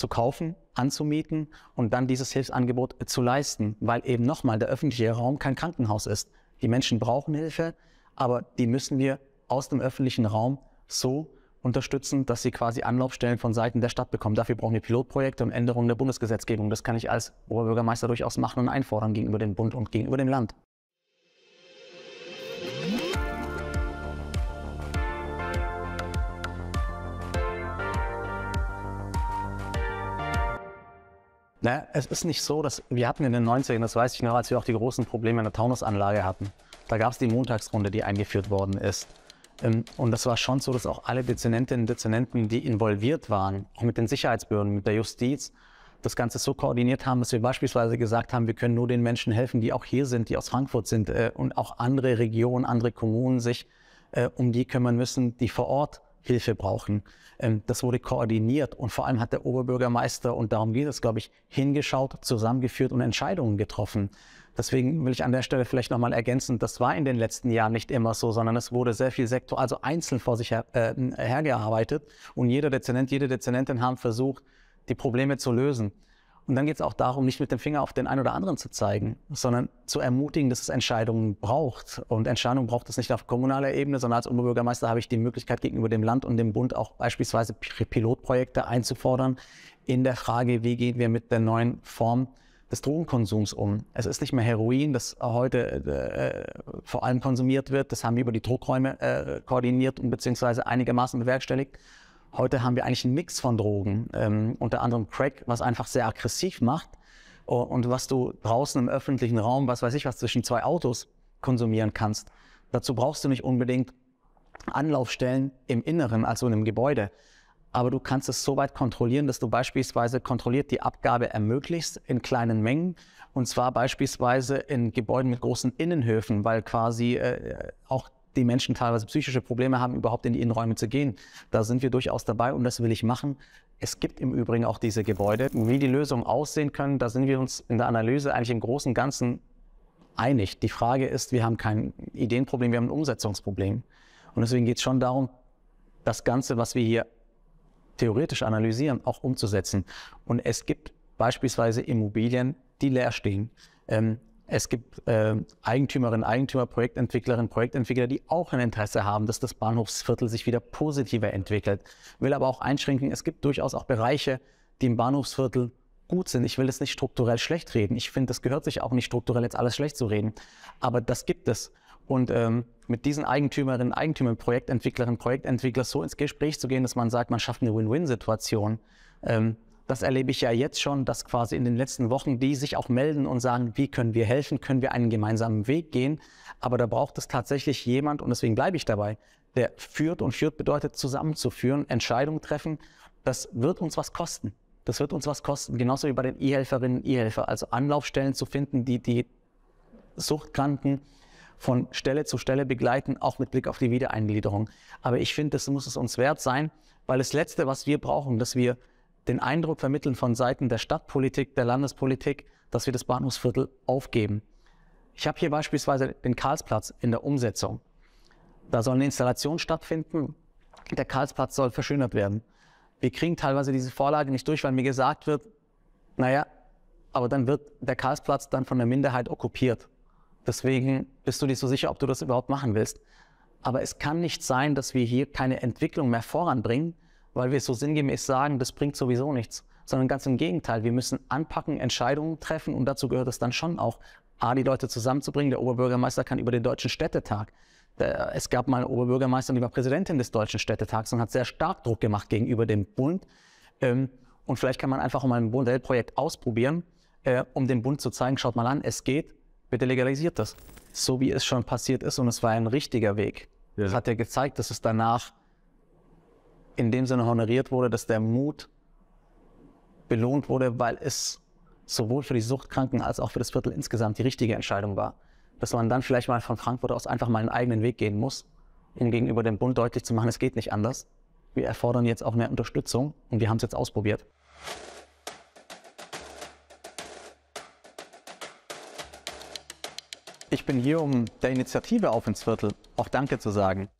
zu kaufen, anzumieten und dann dieses Hilfsangebot zu leisten, weil eben nochmal der öffentliche Raum kein Krankenhaus ist. Die Menschen brauchen Hilfe, aber die müssen wir aus dem öffentlichen Raum so unterstützen, dass sie quasi Anlaufstellen von Seiten der Stadt bekommen. Dafür brauchen wir Pilotprojekte und Änderungen der Bundesgesetzgebung. Das kann ich als Oberbürgermeister durchaus machen und einfordern gegenüber dem Bund und gegenüber dem Land. Naja, es ist nicht so, dass wir hatten in den 90ern, das weiß ich noch, als wir auch die großen Probleme in der Taunusanlage hatten. Da gab es die Montagsrunde, die eingeführt worden ist. Ähm, und das war schon so, dass auch alle Dezernentinnen und Dezernenten, die involviert waren, auch mit den Sicherheitsbehörden, mit der Justiz, das Ganze so koordiniert haben, dass wir beispielsweise gesagt haben, wir können nur den Menschen helfen, die auch hier sind, die aus Frankfurt sind äh, und auch andere Regionen, andere Kommunen sich äh, um die kümmern müssen, die vor Ort Hilfe brauchen. Ähm, das wurde koordiniert und vor allem hat der Oberbürgermeister, und darum geht es, glaube ich, hingeschaut, zusammengeführt und Entscheidungen getroffen. Deswegen will ich an der Stelle vielleicht nochmal ergänzen, das war in den letzten Jahren nicht immer so, sondern es wurde sehr viel Sektor, also einzeln vor sich her, äh, hergearbeitet und jeder Dezernent, jede Dezernentin haben versucht, die Probleme zu lösen. Und dann geht es auch darum, nicht mit dem Finger auf den einen oder anderen zu zeigen, sondern zu ermutigen, dass es Entscheidungen braucht. Und Entscheidungen braucht es nicht auf kommunaler Ebene, sondern als Oberbürgermeister habe ich die Möglichkeit, gegenüber dem Land und dem Bund auch beispielsweise Pilotprojekte einzufordern in der Frage, wie gehen wir mit der neuen Form des Drogenkonsums um. Es ist nicht mehr Heroin, das heute äh, vor allem konsumiert wird. Das haben wir über die Drogräume äh, koordiniert und beziehungsweise einigermaßen bewerkstelligt, Heute haben wir eigentlich einen Mix von Drogen, ähm, unter anderem Crack, was einfach sehr aggressiv macht und was du draußen im öffentlichen Raum, was weiß ich was, zwischen zwei Autos konsumieren kannst. Dazu brauchst du nicht unbedingt Anlaufstellen im Inneren, also in einem Gebäude. Aber du kannst es so weit kontrollieren, dass du beispielsweise kontrolliert die Abgabe ermöglichst in kleinen Mengen. Und zwar beispielsweise in Gebäuden mit großen Innenhöfen, weil quasi äh, auch die Menschen teilweise psychische Probleme haben, überhaupt in die Innenräume zu gehen. Da sind wir durchaus dabei und das will ich machen. Es gibt im Übrigen auch diese Gebäude. Wie die Lösungen aussehen können, da sind wir uns in der Analyse eigentlich im Großen und Ganzen einig. Die Frage ist, wir haben kein Ideenproblem, wir haben ein Umsetzungsproblem. Und deswegen geht es schon darum, das Ganze, was wir hier theoretisch analysieren, auch umzusetzen. Und es gibt beispielsweise Immobilien, die leer stehen. Ähm, es gibt äh, Eigentümerinnen, Eigentümer, Projektentwicklerinnen, Projektentwickler, die auch ein Interesse haben, dass das Bahnhofsviertel sich wieder positiver entwickelt. Ich Will aber auch einschränken, es gibt durchaus auch Bereiche, die im Bahnhofsviertel gut sind. Ich will es nicht strukturell schlecht reden. Ich finde, das gehört sich auch nicht strukturell jetzt alles schlecht zu reden. Aber das gibt es. Und ähm, mit diesen Eigentümerinnen, Eigentümern, Projektentwicklerinnen, Projektentwicklern so ins Gespräch zu gehen, dass man sagt, man schafft eine Win-Win-Situation, ähm, das erlebe ich ja jetzt schon, dass quasi in den letzten Wochen die sich auch melden und sagen, wie können wir helfen, können wir einen gemeinsamen Weg gehen. Aber da braucht es tatsächlich jemand, und deswegen bleibe ich dabei, der führt und führt bedeutet zusammenzuführen, Entscheidungen treffen. Das wird uns was kosten. Das wird uns was kosten. Genauso wie bei den E-Helferinnen und E-Helfer. Also Anlaufstellen zu finden, die die Suchtkranken von Stelle zu Stelle begleiten, auch mit Blick auf die Wiedereingliederung. Aber ich finde, das muss es uns wert sein, weil das Letzte, was wir brauchen, dass wir den Eindruck vermitteln von Seiten der Stadtpolitik, der Landespolitik, dass wir das Bahnhofsviertel aufgeben. Ich habe hier beispielsweise den Karlsplatz in der Umsetzung. Da soll eine Installation stattfinden. Der Karlsplatz soll verschönert werden. Wir kriegen teilweise diese Vorlage nicht durch, weil mir gesagt wird, naja, aber dann wird der Karlsplatz dann von der Minderheit okkupiert. Deswegen bist du nicht so sicher, ob du das überhaupt machen willst. Aber es kann nicht sein, dass wir hier keine Entwicklung mehr voranbringen, weil wir es so sinngemäß sagen, das bringt sowieso nichts, sondern ganz im Gegenteil, wir müssen anpacken, Entscheidungen treffen und dazu gehört es dann schon auch, A, die Leute zusammenzubringen. Der Oberbürgermeister kann über den Deutschen Städtetag. Es gab mal einen Oberbürgermeister und die war Präsidentin des Deutschen Städtetags und hat sehr stark Druck gemacht gegenüber dem Bund. Ähm, und vielleicht kann man einfach mal ein Modellprojekt ausprobieren, äh, um dem Bund zu zeigen, schaut mal an, es geht, bitte legalisiert das. So wie es schon passiert ist und es war ein richtiger Weg. Ja. Das hat ja gezeigt, dass es danach in dem Sinne honoriert wurde, dass der Mut belohnt wurde, weil es sowohl für die Suchtkranken als auch für das Viertel insgesamt die richtige Entscheidung war. Dass man dann vielleicht mal von Frankfurt aus einfach mal einen eigenen Weg gehen muss, um gegenüber dem Bund deutlich zu machen, es geht nicht anders. Wir erfordern jetzt auch mehr Unterstützung und wir haben es jetzt ausprobiert. Ich bin hier, um der Initiative auf ins Viertel auch Danke zu sagen.